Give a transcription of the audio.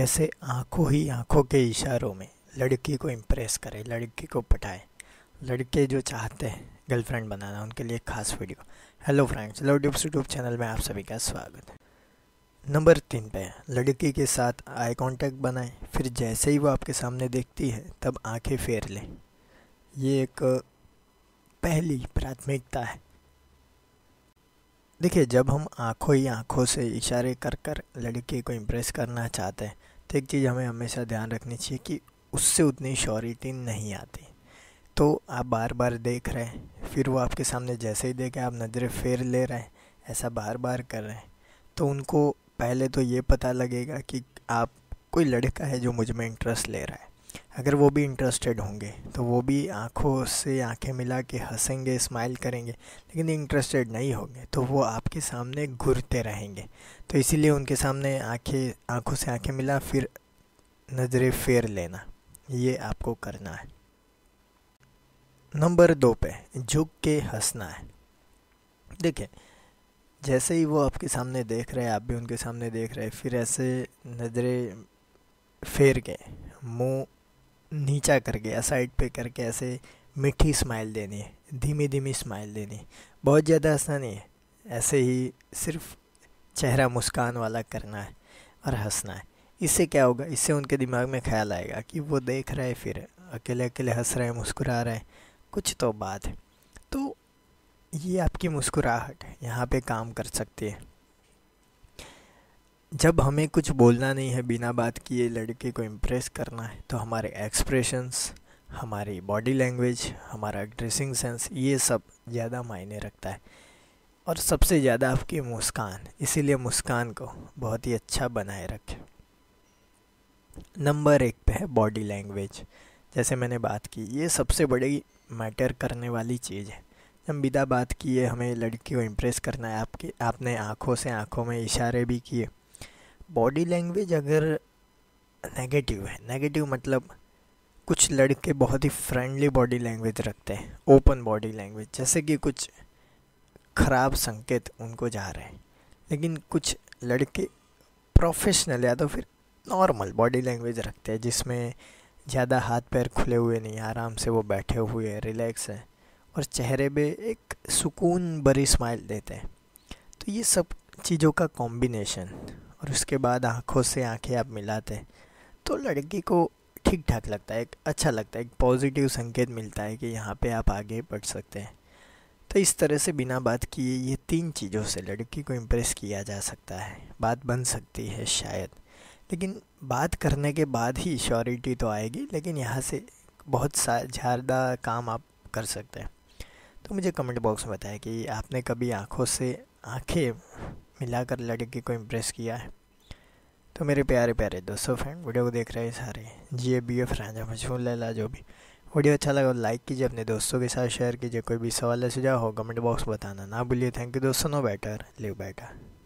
कैसे आंखों ही आंखों के इशारों में लड़की को इम्प्रेस करें लड़की को पटाएं लड़के जो चाहते हैं गर्लफ्रेंड बनाना उनके लिए खास वीडियो हेलो फ्रेंड्स लव ड्यूब्स यूट्यूब चैनल में आप सभी का स्वागत है नंबर तीन पे लड़की के साथ आई कांटेक्ट बनाएं फिर जैसे ही वो आपके सामने देखती है तब आंखें फेर लें ये एक पहली प्राथमिकता है देखिए जब हम आंखों ही आंखों से इशारे कर कर लड़के को इम्प्रेस करना चाहते हैं तो एक चीज़ हमें हमेशा ध्यान रखनी चाहिए कि उससे उतनी श्योरिटी नहीं आती तो आप बार बार देख रहे हैं फिर वो आपके सामने जैसे ही देखें आप नज़रें फेर ले रहे हैं ऐसा बार बार कर रहे हैं तो उनको पहले तो ये पता लगेगा कि आप कोई लड़का है जो मुझ में इंटरेस्ट ले रहा है अगर वो भी इंटरेस्टेड होंगे तो वो भी आंखों से आंखें मिला के हंसेंगे स्माइल करेंगे लेकिन इंटरेस्टेड नहीं होंगे तो वो आपके सामने घुरते रहेंगे तो इसीलिए उनके सामने आंखें आंखों से आंखें मिला फिर नज़रें फेर लेना ये आपको करना है नंबर दो पे झुक के हंसना है देखिए जैसे ही वो आपके सामने देख रहे हैं आप भी उनके सामने देख रहे हैं फिर ऐसे नज़रें फेर के मुंह नीचा करके या साइड पे करके ऐसे मीठी स्माइल देनी है धीमी धीमी स्माइल देनी बहुत ज़्यादा आसानी नहीं है ऐसे ही सिर्फ चेहरा मुस्कान वाला करना है और हंसना है इससे क्या होगा इससे उनके दिमाग में ख्याल आएगा कि वो देख रहे हैं फिर अकेले अकेले हंस रहे हैं मुस्कुरा रहे हैं कुछ तो बात है तो ये आपकी मुस्कुराहट यहाँ पे काम कर सकती है जब हमें कुछ बोलना नहीं है बिना बात किए लड़के को इम्प्रेस करना है तो हमारे एक्सप्रेशंस हमारी बॉडी लैंग्वेज हमारा ड्रेसिंग सेंस ये सब ज़्यादा मायने रखता है और सबसे ज़्यादा आपकी मुस्कान इसीलिए मुस्कान को बहुत ही अच्छा बनाए रखें नंबर एक पे है बॉडी लैंग्वेज जैसे मैंने बात की ये सबसे बड़ी मैटर करने वाली चीज़ है हम बिदा बात किए हमें लड़की को इम्प्रेस करना है आपके आपने आँखों से आँखों में इशारे भी किए बॉडी लैंग्वेज अगर नेगेटिव है नेगेटिव मतलब कुछ लड़के बहुत ही फ्रेंडली बॉडी लैंग्वेज रखते हैं ओपन बॉडी लैंग्वेज जैसे कि कुछ खराब संकेत उनको जा रहे हैं लेकिन कुछ लड़के प्रोफेशनल या तो फिर नॉर्मल बॉडी लैंग्वेज रखते हैं जिसमें ज़्यादा हाथ पैर खुले हुए नहीं आराम से वो बैठे हुए हैं रिलैक्स हैं और चेहरे पे एक सुकून भरी स्माइल देते हैं तो ये सब चीज़ों का कॉम्बिनेशन और उसके बाद आँखों से आँखें आप मिलाते हैं तो लड़की को ठीक ठाक लगता है एक अच्छा लगता है एक पॉजिटिव संकेत मिलता है कि यहाँ पे आप आगे बढ़ सकते हैं तो इस तरह से बिना बात किए ये तीन चीज़ों से लड़की को इम्प्रेस किया जा सकता है बात बन सकती है शायद लेकिन बात करने के बाद ही श्योरिटी तो आएगी लेकिन यहाँ से बहुत सा ज़्यादा काम आप कर सकते हैं तो मुझे कमेंट बॉक्स में बताया कि आपने कभी आँखों से आँखें मिलाकर लड़की को इम्प्रेस किया है तो मेरे प्यारे प्यारे दोस्तों फ्रेंड वीडियो को देख रहे हैं सारे जी ए बी एफ राजा मशहूर लैला जो भी वीडियो अच्छा लगा लाइक तो कीजिए अपने दोस्तों के साथ शेयर कीजिए कोई भी सवाल या सुझाव हो कमेंट बॉक्स बताना ना भूलिए थैंक यू दोस्तों नो बेटर लिव बेटर